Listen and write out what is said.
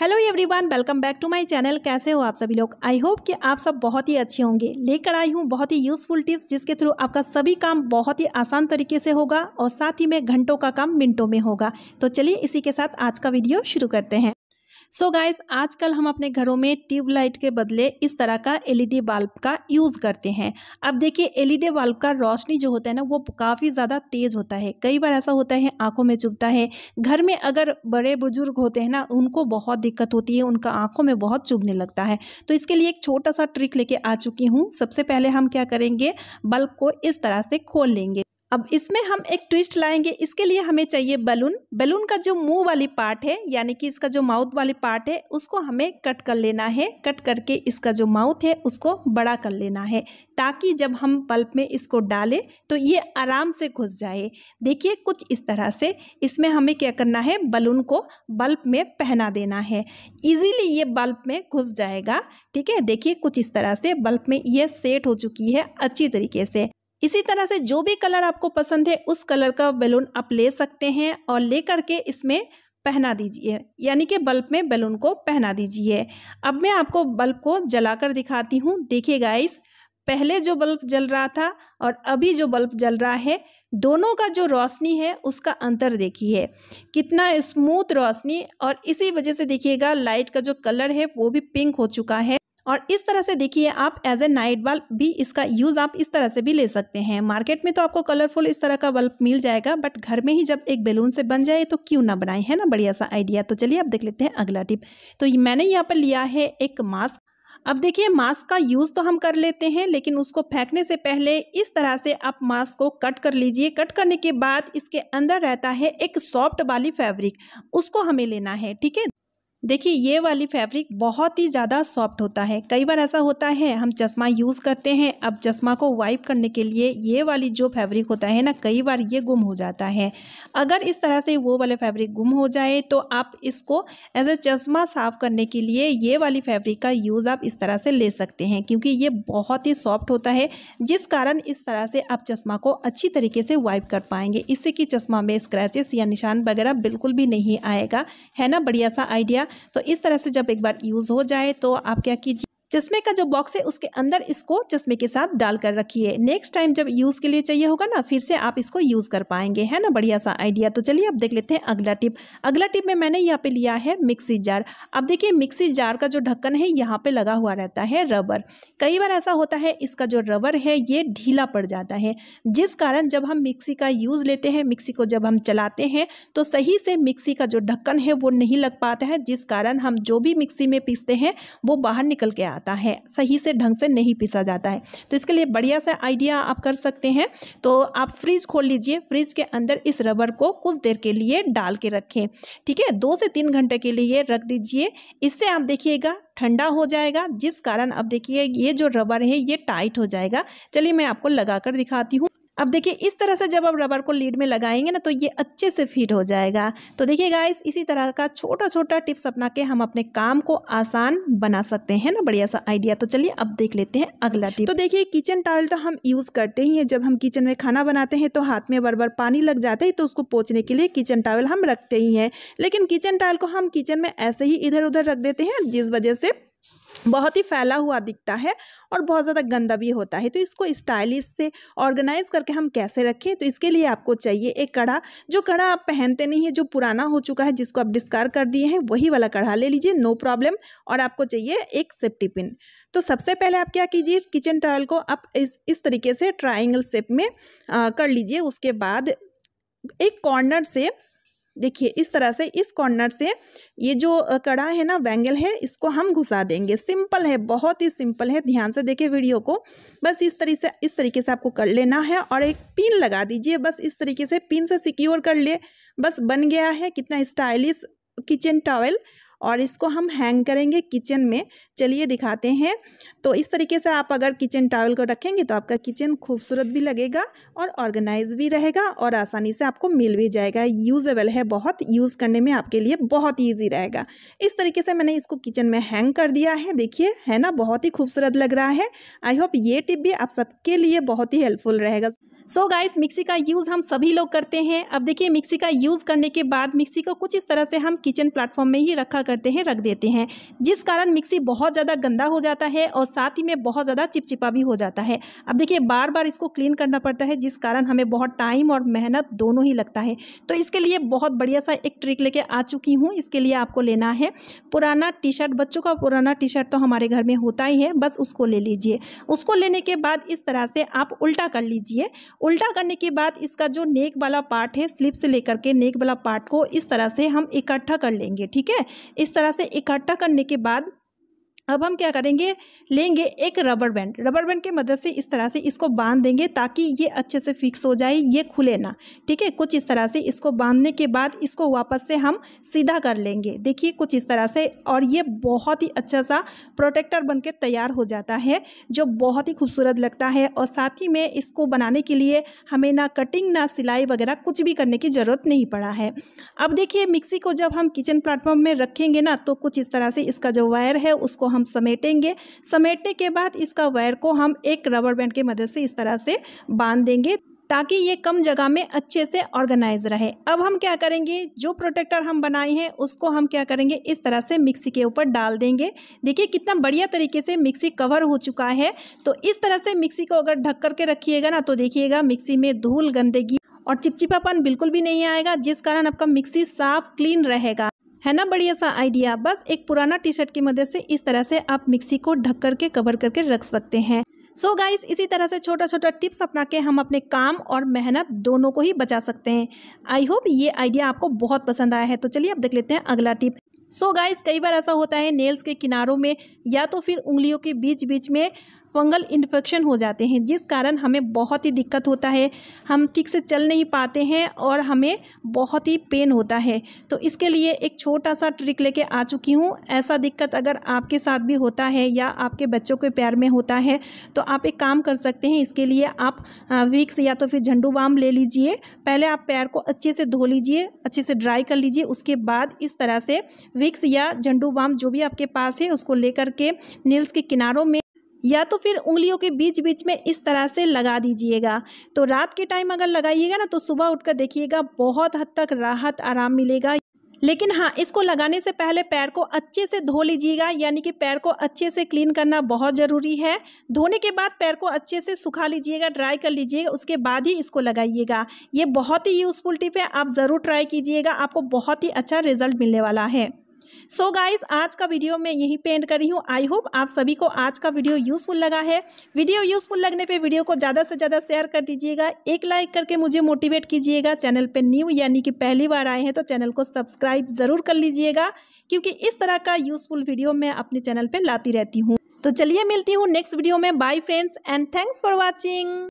hello everyone welcome back to my channel कैसे हो आप सभी लोग आई होप कि आप सब बहुत ही अच्छे होंगे लेकर आई हूँ बहुत ही यूज़फुल टिप्स जिसके थ्रू आपका सभी काम बहुत ही आसान तरीके से होगा और साथ ही में घंटों का काम मिनटों में होगा तो चलिए इसी के साथ आज का वीडियो शुरू करते हैं सो so गाइस आजकल हम अपने घरों में ट्यूबलाइट के बदले इस तरह का एलईडी बल्ब का यूज़ करते हैं अब देखिए एलईडी बल्ब का रोशनी जो होता है ना वो काफ़ी ज़्यादा तेज़ होता है कई बार ऐसा होता है आंखों में चुभता है घर में अगर बड़े बुजुर्ग होते हैं ना उनको बहुत दिक्कत होती है उनका आँखों में बहुत चुभने लगता है तो इसके लिए एक छोटा सा ट्रिक लेके आ चुकी हूँ सबसे पहले हम क्या करेंगे बल्ब को इस तरह से खोल लेंगे अब इसमें हम एक ट्विस्ट लाएंगे इसके लिए हमें चाहिए बलून बलून का जो मुंह वाली पार्ट है यानी कि इसका जो माउथ वाली पार्ट है उसको हमें कट कर लेना है कट करके इसका जो माउथ है उसको बड़ा कर लेना है ताकि जब हम पल्प में इसको डालें तो ये आराम से घुस जाए देखिए कुछ इस तरह से इसमें हमें क्या करना है बलून को बल्ब में पहना देना है ईजीली ये बल्ब में घुस जाएगा ठीक है देखिए कुछ इस तरह से बल्ब में ये सेट हो चुकी है अच्छी तरीके से इसी तरह से जो भी कलर आपको पसंद है उस कलर का बैलून आप ले सकते हैं और ले करके इसमें पहना दीजिए यानी कि बल्ब में बैलून को पहना दीजिए अब मैं आपको बल्ब को जलाकर दिखाती हूँ देखिए गाइस पहले जो बल्ब जल रहा था और अभी जो बल्ब जल रहा है दोनों का जो रोशनी है उसका अंतर देखिए कितना स्मूथ रोशनी और इसी वजह से देखिएगा लाइट का जो कलर है वो भी पिंक हो चुका है और इस तरह से देखिए आप एज ए नाइट बल्ब भी इसका यूज़ आप इस तरह से भी ले सकते हैं मार्केट में तो आपको कलरफुल इस तरह का बल्ब मिल जाएगा बट घर में ही जब एक बैलून से बन जाए तो क्यों ना बनाएं है ना बढ़िया सा आइडिया तो चलिए आप देख लेते हैं अगला टिप तो मैंने यहाँ पर लिया है एक मास्क अब देखिए मास्क का यूज़ तो हम कर लेते हैं लेकिन उसको फेंकने से पहले इस तरह से आप मास्क को कट कर लीजिए कट करने के बाद इसके अंदर रहता है एक सॉफ्ट वाली फैब्रिक उसको हमें लेना है ठीक है देखिए ये वाली फैब्रिक बहुत ही ज़्यादा सॉफ्ट होता है कई बार ऐसा होता है हम चश्मा यूज़ करते हैं अब चश्मा को वाइप करने के लिए ये वाली जो फैब्रिक होता है ना कई बार ये गुम हो जाता है अगर इस तरह से वो वाले फैब्रिक गुम हो जाए तो आप इसको एज ए चश्मा साफ़ करने के लिए ये वाली फैब्रिक का यूज़ आप इस तरह से ले सकते हैं क्योंकि ये बहुत ही सॉफ्ट होता है जिस कारण इस तरह से आप चश्मा को अच्छी तरीके से वाइप कर पाएंगे इससे कि चश्मा में स्क्रैचेस या निशान वगैरह बिल्कुल भी नहीं आएगा है ना बढ़िया सा आइडिया तो इस तरह से जब एक बार यूज़ हो जाए तो आप क्या कीजिए चश्मे का जो बॉक्स है उसके अंदर इसको चश्मे के साथ डाल कर रखिए नेक्स्ट टाइम जब यूज़ के लिए चाहिए होगा ना फिर से आप इसको यूज़ कर पाएंगे है ना बढ़िया सा आइडिया तो चलिए अब देख लेते हैं अगला टिप अगला टिप में मैंने यहाँ पे लिया है मिक्सी जार अब देखिए मिक्सी जार का जो ढक्कन है यहाँ पे लगा हुआ रहता है रबर कई बार ऐसा होता है इसका जो रबर है ये ढीला पड़ जाता है जिस कारण जब हम मिक्सी का यूज़ लेते हैं मिक्सी को जब हम चलाते हैं तो सही से मिक्सी का जो ढक्कन है वो नहीं लग पाता है जिस कारण हम जो भी मिक्सी में पीसते हैं वो बाहर निकल के आते जाता है सही से ढंग से नहीं पीसा जाता है तो इसके लिए बढ़िया सा आइडिया आप कर सकते हैं तो आप फ्रिज खोल लीजिए फ्रिज के अंदर इस रबर को कुछ देर के लिए डाल के रखें ठीक है दो से तीन घंटे के लिए रख दीजिए इससे आप देखिएगा ठंडा हो जाएगा जिस कारण अब देखिए ये जो रबर है ये टाइट हो जाएगा चलिए मैं आपको लगा दिखाती हूँ अब देखिए इस तरह से जब आप रबर को लीड में लगाएंगे ना तो ये अच्छे से फिट हो जाएगा तो देखिए गाइस इसी तरह का छोटा छोटा टिप्स अपना के हम अपने काम को आसान बना सकते हैं ना बढ़िया सा आइडिया तो चलिए अब देख लेते हैं अगला टिप तो देखिए किचन टॉयल तो हम यूज़ करते ही हैं जब हम किचन में खाना बनाते हैं तो हाथ में बार बार पानी लग जाता है तो उसको पोचने के लिए किचन टॉयल हम रखते ही हैं लेकिन किचन टॉयल को हम किचन में ऐसे ही इधर उधर रख देते हैं जिस वजह से बहुत ही फैला हुआ दिखता है और बहुत ज़्यादा गंदा भी होता है तो इसको स्टाइलिश से ऑर्गेनाइज करके हम कैसे रखें तो इसके लिए आपको चाहिए एक कड़ा जो कड़ा आप पहनते नहीं है जो पुराना हो चुका है जिसको आप डिस्कार कर दिए हैं वही वाला कड़ा ले लीजिए नो प्रॉब्लम और आपको चाहिए एक सेफ्टी पिन तो सबसे पहले आप क्या कीजिए किचन टॉयल को आप इस इस तरीके से ट्राइंगल शेप में आ, कर लीजिए उसके बाद एक कॉर्नर से देखिए इस तरह से इस कॉर्नर से ये जो कड़ा है ना बैंगल है इसको हम घुसा देंगे सिंपल है बहुत ही सिंपल है ध्यान से देखिए वीडियो को बस इस तरीके से इस तरीके से आपको कर लेना है और एक पिन लगा दीजिए बस इस तरीके से पिन से सिक्योर कर ले बस बन गया है कितना स्टाइलिश किचन टॉवल और इसको हम हैंग करेंगे किचन में चलिए दिखाते हैं तो इस तरीके से आप अगर किचन टावल को रखेंगे तो आपका किचन खूबसूरत भी लगेगा और ऑर्गेनाइज भी रहेगा और आसानी से आपको मिल भी जाएगा यूजेबल है बहुत यूज़ करने में आपके लिए बहुत ईजी रहेगा इस तरीके से मैंने इसको किचन में हैंग कर दिया है देखिए है ना बहुत ही खूबसूरत लग रहा है आई होप ये टिप भी आप सबके लिए बहुत ही हेल्पफुल रहेगा सो so गाइस मिक्सी का यूज़ हम सभी लोग करते हैं अब देखिए मिक्सी का यूज़ करने के बाद मिक्सी को कुछ इस तरह से हम किचन प्लेटफॉर्म में ही रखा करते हैं रख देते हैं जिस कारण मिक्सी बहुत ज़्यादा गंदा हो जाता है और साथ ही में बहुत ज़्यादा चिपचिपा भी हो जाता है अब देखिए बार बार इसको क्लीन करना पड़ता है जिस कारण हमें बहुत टाइम और मेहनत दोनों ही लगता है तो इसके लिए बहुत बढ़िया सा एक ट्रिक लेके आ चुकी हूँ इसके लिए आपको लेना है पुराना टी शर्ट बच्चों का पुराना टी शर्ट तो हमारे घर में होता ही है बस उसको ले लीजिए उसको लेने के बाद इस तरह से आप उल्टा कर लीजिए उल्टा करने के बाद इसका जो नेक वाला पार्ट है स्लिप से लेकर के नेक वाला पार्ट को इस तरह से हम इकट्ठा कर लेंगे ठीक है इस तरह से इकट्ठा करने के बाद अब हम क्या करेंगे लेंगे एक रबर बैंड रबर बैंड की मदद से इस तरह से इसको बांध देंगे ताकि ये अच्छे से फिक्स हो जाए ये खुले ना ठीक है कुछ इस तरह से इसको बांधने के बाद इसको वापस से हम सीधा कर लेंगे देखिए कुछ इस तरह से और ये बहुत ही अच्छा सा प्रोटेक्टर बन तैयार हो जाता है जो बहुत ही खूबसूरत लगता है और साथ ही में इसको बनाने के लिए हमें ना कटिंग ना सिलाई वगैरह कुछ भी करने की ज़रूरत नहीं पड़ा है अब देखिए मिक्सी को जब हम किचन प्लेटफॉर्म में रखेंगे ना तो कुछ इस तरह से इसका जो वायर है उसको हम हम समेटेंगे समेटने के बाद इसका वायर को हम एक रबर बैंड की मदद से इस तरह से बांध देंगे ताकि ये कम जगह में अच्छे से ऑर्गेनाइज रहे अब हम क्या करेंगे जो प्रोटेक्टर हम बनाए हैं उसको हम क्या करेंगे इस तरह से मिक्सी के ऊपर डाल देंगे देखिए कितना बढ़िया तरीके से मिक्सी कवर हो चुका है तो इस तरह से मिक्सी को अगर ढक करके रखिएगा ना तो देखिएगा मिक्सी में धूल गंदगी और चिपचिपापन बिल्कुल भी नहीं आएगा जिस कारण आपका मिक्सी साफ क्लीन रहेगा है ना बढ़िया सा आइडिया बस एक पुराना टी शर्ट की मदद से इस तरह से आप मिक्सी को ढक करके कवर करके रख सकते हैं सो so गाइस इसी तरह से छोटा छोटा टिप्स अपना के हम अपने काम और मेहनत दोनों को ही बचा सकते हैं आई होप ये आइडिया आपको बहुत पसंद आया है तो चलिए अब देख लेते हैं अगला टिप सो so गाइस कई बार ऐसा होता है नेल्स के किनारों में या तो फिर उंगलियों के बीच बीच में फंगल इन्फेक्शन हो जाते हैं जिस कारण हमें बहुत ही दिक्कत होता है हम ठीक से चल नहीं पाते हैं और हमें बहुत ही पेन होता है तो इसके लिए एक छोटा सा ट्रिक लेके आ चुकी हूँ ऐसा दिक्कत अगर आपके साथ भी होता है या आपके बच्चों के पैर में होता है तो आप एक काम कर सकते हैं इसके लिए आप विक्स या तो फिर झंडू बाम ले लीजिए पहले आप पैर को अच्छे से धो लीजिए अच्छे से ड्राई कर लीजिए उसके बाद इस तरह से विक्स या झंडू बाम जो भी आपके पास है उसको लेकर के नील्स के किनारों में या तो फिर उंगलियों के बीच बीच में इस तरह से लगा दीजिएगा तो रात के टाइम अगर लगाइएगा ना तो सुबह उठकर देखिएगा बहुत हद तक राहत आराम मिलेगा लेकिन हाँ इसको लगाने से पहले पैर को अच्छे से धो लीजिएगा यानी कि पैर को अच्छे से क्लीन करना बहुत ज़रूरी है धोने के बाद पैर को अच्छे से सुखा लीजिएगा ड्राई कर लीजिएगा उसके बाद ही इसको लगाइएगा ये बहुत ही यूज़फुल टिप है आप ज़रूर ट्राई कीजिएगा आपको बहुत ही अच्छा रिजल्ट मिलने वाला है सो so गाइस आज का वीडियो मैं यही पेंट कर रही हूँ आई होप आप सभी को आज का वीडियो यूज़फुल लगा है वीडियो यूज़फुल लगने पे वीडियो को ज़्यादा से ज़्यादा शेयर कर दीजिएगा एक लाइक करके मुझे मोटिवेट कीजिएगा चैनल पे न्यू यानी कि पहली बार आए हैं तो चैनल को सब्सक्राइब ज़रूर कर लीजिएगा क्योंकि इस तरह का यूज़फुल वीडियो मैं अपने चैनल पर लाती रहती हूँ तो चलिए मिलती हूँ नेक्स्ट वीडियो में bye friends and thanks for watching